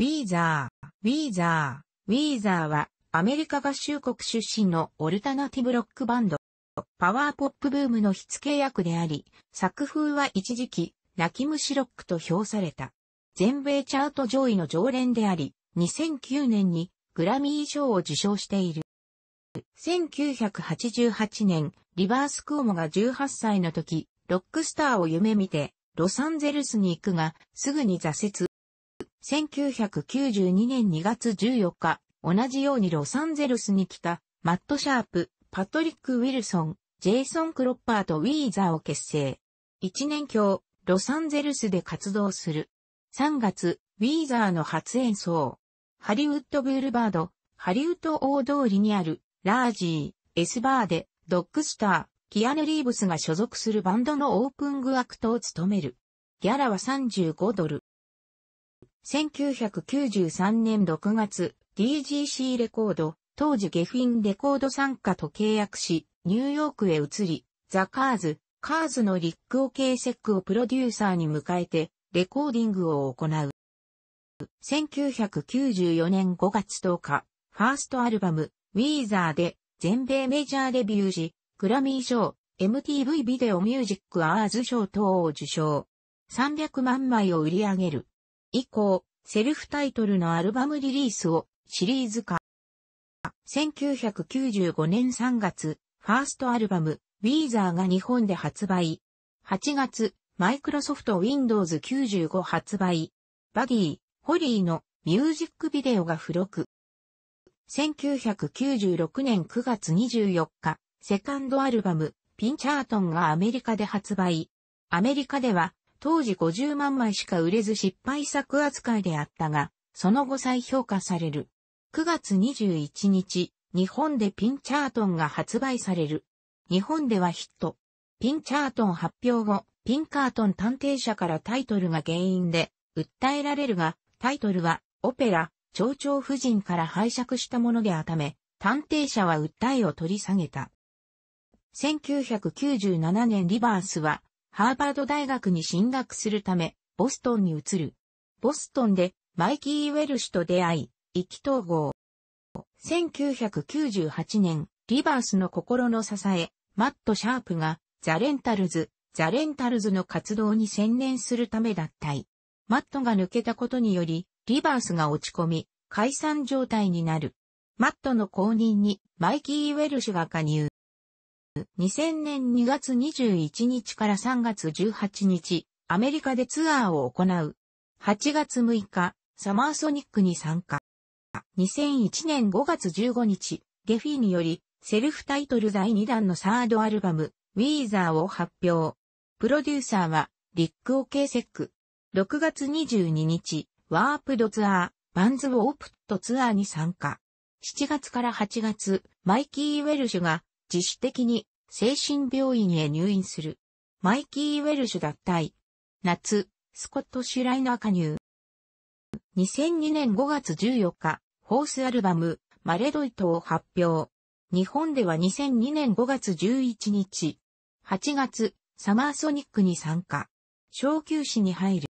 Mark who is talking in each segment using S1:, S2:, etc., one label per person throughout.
S1: ウィーザー、ウィーザー、ウィーザーはアメリカ合衆国出身のオルタナティブロックバンド。パワーポップブームの火付け役であり、作風は一時期、泣き虫ロックと評された。全米チャート上位の常連であり、2009年にグラミー賞を受賞している。1988年、リバース・クオモが18歳の時、ロックスターを夢見て、ロサンゼルスに行くが、すぐに挫折。1992年2月14日、同じようにロサンゼルスに来た、マット・シャープ、パトリック・ウィルソン、ジェイソン・クロッパーとウィーザーを結成。1年強、ロサンゼルスで活動する。3月、ウィーザーの初演奏。ハリウッド・ブールバード、ハリウッド大通りにある、ラージー、エスバーで、ドッグスター、キアヌ・リーブスが所属するバンドのオープングアクトを務める。ギャラは35ドル。1993年6月、DGC レコード、当時ゲフィンレコード参加と契約し、ニューヨークへ移り、ザ・カーズ、カーズのリック・オケイセックをプロデューサーに迎えて、レコーディングを行う。1994年5月10日、ファーストアルバム、ウィーザーで、全米メジャーデビュー時、グラミー賞、MTV ビデオミュージックアーズ賞等を受賞。300万枚を売り上げる。以降、セルフタイトルのアルバムリリースをシリーズ化。1995年3月、ファーストアルバム、ウィーザーが日本で発売。8月、マイクロソフト Windows 95発売。バディ、ホリーのミュージックビデオが付録。1996年9月24日、セカンドアルバム、ピンチャートンがアメリカで発売。アメリカでは、当時50万枚しか売れず失敗作扱いであったが、その後再評価される。9月21日、日本でピンチャートンが発売される。日本ではヒット。ピンチャートン発表後、ピンカートン探偵社からタイトルが原因で、訴えられるが、タイトルは、オペラ、蝶々夫人から拝借したものであため、探偵社は訴えを取り下げた。1997年リバースは、ハーバード大学に進学するため、ボストンに移る。ボストンでマイキー・ウェルシュと出会い、意気投合。1998年、リバースの心の支え、マット・シャープが、ザ・レンタルズ、ザ・レンタルズの活動に専念するためだたい。マットが抜けたことにより、リバースが落ち込み、解散状態になる。マットの後任にマイキー・ウェルシュが加入。2000年2月21日から3月18日、アメリカでツアーを行う。8月6日、サマーソニックに参加。2001年5月15日、ゲフィーにより、セルフタイトル第2弾のサードアルバム、ウィーザーを発表。プロデューサーは、リック・オケーセック。6月22日、ワープドツアー、バンズ・ウォープトツアーに参加。7月から8月、マイキー・ウェルシュが自主的に精神病院へ入院する。マイキー・ウェルシュ脱退。夏、スコット・シュライナー加入。2002年5月14日、ホースアルバム、マレドイトを発表。日本では2002年5月11日。8月、サマーソニックに参加。小休止に入る。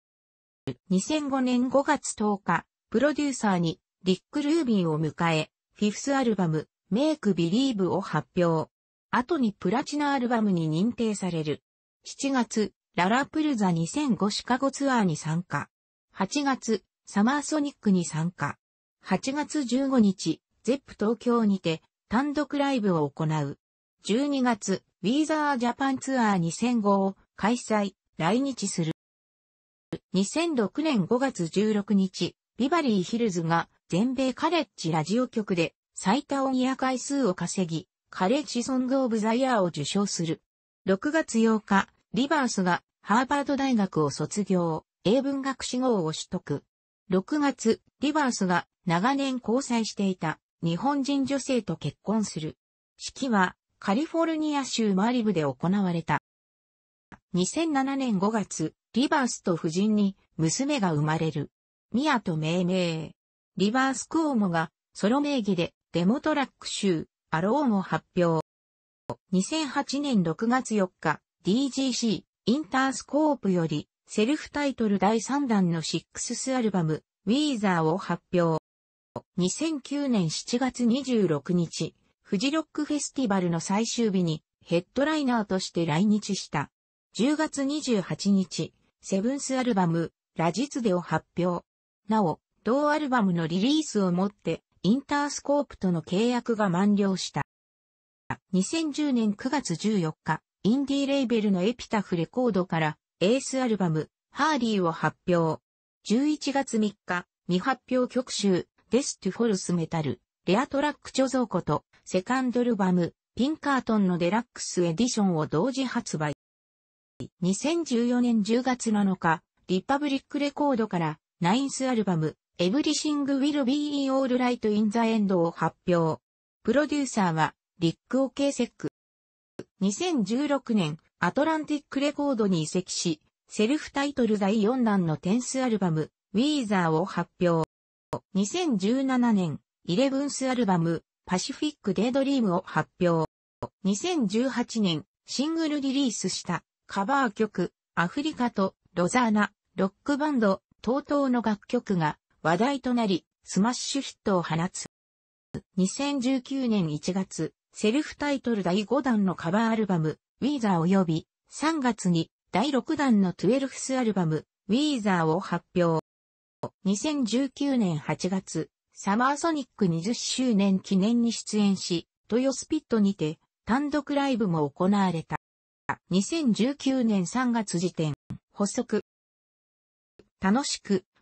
S1: 2005年5月10日、プロデューサーに、リック・ルービンを迎え、フィフスアルバム、メイク・ビリーブを発表。後にプラチナアルバムに認定される。7月、ララプルザ2005シカゴツアーに参加。8月、サマーソニックに参加。8月15日、ゼップ東京にて単独ライブを行う。12月、ウィーザージャパンツアー2005を開催、来日する。2006年5月16日、ビバリーヒルズが全米カレッジラジオ局で最多オンエア回数を稼ぎ、カレッジソングオブザイヤーを受賞する。6月8日、リバースがハーバード大学を卒業、英文学士号を取得。6月、リバースが長年交際していた日本人女性と結婚する。式はカリフォルニア州マリブで行われた。2007年5月、リバースと夫人に娘が生まれる。ミアと命名。リバース・クオモがソロ名義でデモトラック州アローンを発表。2008年6月4日、DGC、インタースコープより、セルフタイトル第3弾のシックススアルバム、ウィーザーを発表。2009年7月26日、フジロックフェスティバルの最終日にヘッドライナーとして来日した。10月28日、セブンスアルバム、ラジツデを発表。なお、同アルバムのリリースをもって、インタースコープとの契約が満了した。2010年9月14日、インディーレイベルのエピタフレコードからエースアルバム、ハーリーを発表。11月3日、未発表曲集、デス・トゥ・フォルス・メタル、レアトラック貯蔵庫と、セカンドルバム、ピンカートンのデラックスエディションを同時発売。2014年10月7日、リパブリックレコードから、ナインスアルバム、エブリシング・ウィル・ビー・オール・ライト・イン・ザ・エンドを発表。プロデューサーは、リック・オケーセック。2016年、アトランティック・レコードに移籍し、セルフタイトル第4弾のテンスアルバム、ウィーザーを発表。2017年、イレブンスアルバム、パシフィック・デイドリームを発表。2018年、シングルリリースしたカバー曲、アフリカとロザーナ、ロックバンド、等々の楽曲が話題となり、スマッシュヒットを放つ。2019年1月、セルフタイトル第5弾のカバーアルバム、ウィーザー及び、3月に第6弾の12スアルバム、ウィーザーを発表。2019年8月、サマーソニック20周年記念に出演し、トヨスピットにて単独ライブも行われた。2019年3月時点、発足。楽しく、